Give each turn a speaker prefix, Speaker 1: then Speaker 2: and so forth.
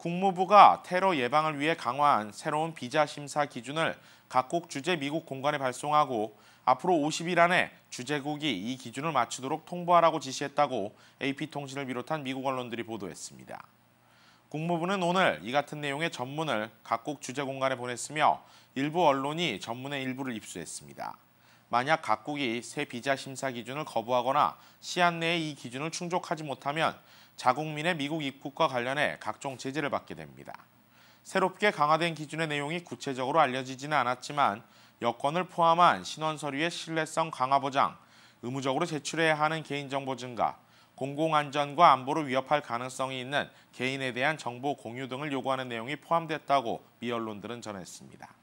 Speaker 1: 국무부가 테러 예방을 위해 강화한 새로운 비자 심사 기준을 각국 주재 미국 공관에 발송하고 앞으로 50일 안에 주재국이 이 기준을 맞추도록 통보하라고 지시했다고 AP통신을 비롯한 미국 언론들이 보도했습니다. 국무부는 오늘 이 같은 내용의 전문을 각국 주재 공간에 보냈으며 일부 언론이 전문의 일부를 입수했습니다. 만약 각국이 새 비자 심사 기준을 거부하거나 시한 내에 이 기준을 충족하지 못하면 자국민의 미국 입국과 관련해 각종 제재를 받게 됩니다. 새롭게 강화된 기준의 내용이 구체적으로 알려지지는 않았지만 여권을 포함한 신원 서류의 신뢰성 강화 보장, 의무적으로 제출해야 하는 개인정보 증가, 공공안전과 안보를 위협할 가능성이 있는 개인에 대한 정보 공유 등을 요구하는 내용이 포함됐다고 미 언론들은 전했습니다.